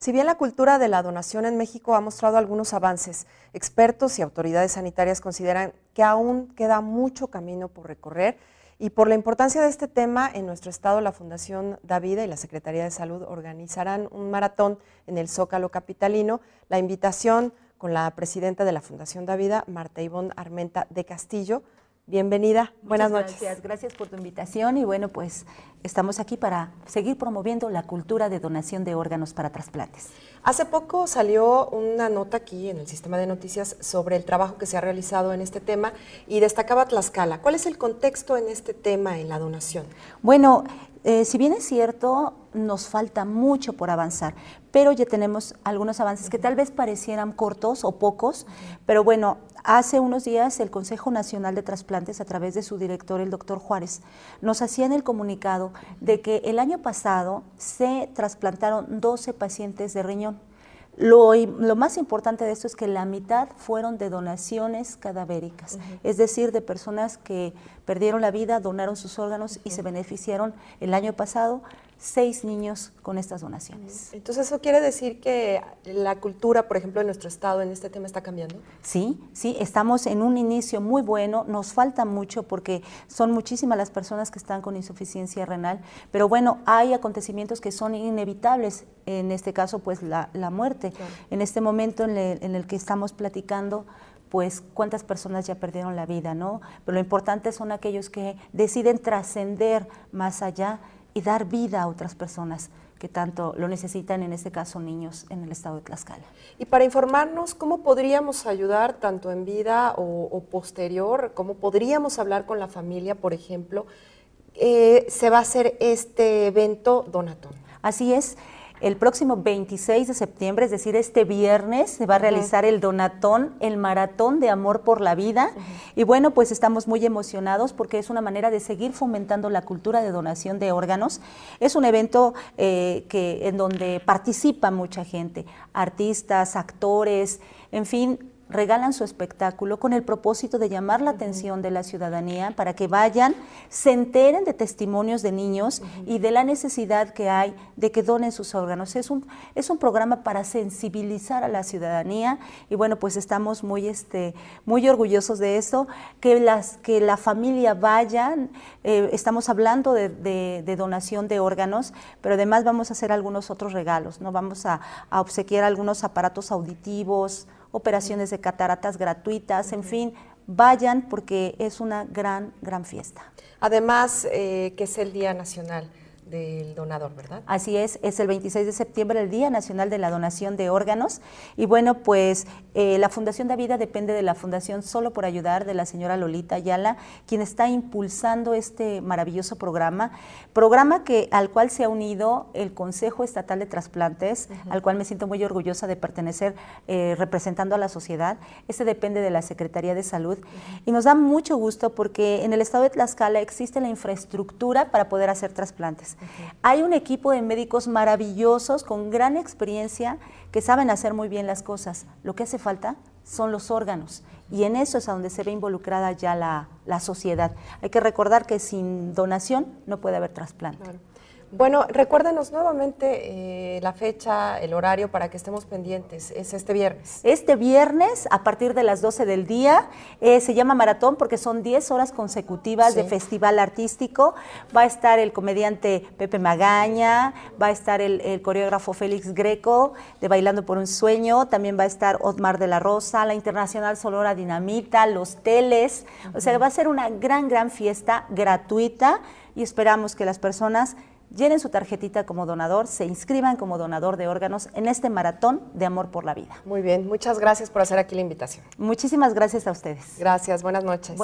Si bien la cultura de la donación en México ha mostrado algunos avances, expertos y autoridades sanitarias consideran que aún queda mucho camino por recorrer y por la importancia de este tema, en nuestro estado la Fundación Davida y la Secretaría de Salud organizarán un maratón en el Zócalo Capitalino. La invitación con la presidenta de la Fundación Davida, Marta Ivonne Armenta de Castillo, Bienvenida, buenas noches. Gracias, gracias por tu invitación y bueno, pues estamos aquí para seguir promoviendo la cultura de donación de órganos para trasplantes. Hace poco salió una nota aquí en el sistema de noticias sobre el trabajo que se ha realizado en este tema y destacaba Tlaxcala. ¿Cuál es el contexto en este tema, en la donación? Bueno, eh, si bien es cierto, nos falta mucho por avanzar, pero ya tenemos algunos avances que tal vez parecieran cortos o pocos, pero bueno, hace unos días el Consejo Nacional de Trasplantes, a través de su director, el doctor Juárez, nos hacían el comunicado de que el año pasado se trasplantaron 12 pacientes de riñón lo, más importante de esto es que la mitad fueron de donaciones cadavéricas, es decir, de personas que perdieron la vida, donaron sus órganos y se beneficiaron el año pasado seis niños con estas donaciones. Entonces, ¿eso quiere decir que la cultura, por ejemplo, en nuestro estado en este tema está cambiando? Sí, sí, estamos en un inicio muy bueno, nos falta mucho porque son muchísimas las personas que están con insuficiencia renal, pero bueno, hay acontecimientos que son inevitables en este caso pues la, muerte. En este momento en, el que estamos platicando, pues cuántas personas ya perdieron la vida, ¿no? Pero lo importante son aquellos que deciden trascender más allá y dar vida a otras personas que tanto lo necesitan, en este caso niños en el estado de Tlaxcala. Y para informarnos, ¿cómo podríamos ayudar tanto en vida o, posterior? ¿Cómo podríamos hablar con la familia, por ejemplo? Eh, se va a hacer este evento Donatón. Así es. El próximo 26 de septiembre, es decir, este viernes, se va a realizar el Donatón, el Maratón de Amor por la Vida. Y bueno, pues estamos muy emocionados porque es una manera de seguir fomentando la cultura de donación de órganos. Es un evento eh, que, en donde participa mucha gente, artistas, actores, en fin, regalan su espectáculo con el propósito de llamar la atención de la ciudadanía para que vayan, se enteren de testimonios de niños y de la necesidad que hay de que donen sus órganos. Es un, es un programa para sensibilizar a la ciudadanía y bueno, pues estamos muy, este, muy orgullosos de eso, que, las, que la familia vaya, eh, estamos hablando de, donación de órganos, pero además vamos a hacer algunos otros regalos, ¿no? Vamos a obsequiar algunos aparatos auditivos, operaciones de cataratas gratuitas, en fin, vayan porque es una gran, gran fiesta. Además, eh, que es el Día Nacional del donador, ¿verdad? Así es, es el 26 de septiembre el Día Nacional de la Donación de Órganos y bueno, pues eh, la Fundación de Vida depende de la Fundación Solo por Ayudar de la señora Lolita Ayala, quien está impulsando este maravilloso programa, programa que al cual se ha unido el Consejo Estatal de Trasplantes, al cual me siento muy orgullosa de pertenecer eh, representando a la sociedad. Este depende de la Secretaría de Salud y nos da mucho gusto porque en el estado de Tlaxcala existe la infraestructura para poder hacer trasplantes. Hay un equipo de médicos maravillosos con gran experiencia que saben hacer muy bien las cosas. Lo que hace falta son los órganos y en eso es a donde se ve involucrada ya la, sociedad. Hay que recordar que sin donación no puede haber trasplante. Bueno, recuérdenos nuevamente eh, la fecha, el horario para que estemos pendientes. Es este viernes. Este viernes, a partir de las 12 del día, eh, se llama maratón porque son 10 horas consecutivas de festival artístico. Va a estar el comediante Pepe Magaña, va a estar el, coreógrafo Félix Greco de Bailando por un Sueño, también va a estar Otmar de la Rosa, la Internacional Solora Dinamita, los teles. O sea, va a ser una gran, gran fiesta gratuita y esperamos que las personas llenen su tarjetita como donador, se inscriban como donador de órganos en este maratón de amor por la vida. Muy bien, muchas gracias por hacer aquí la invitación. Muchísimas gracias a ustedes. Gracias, buenas noches.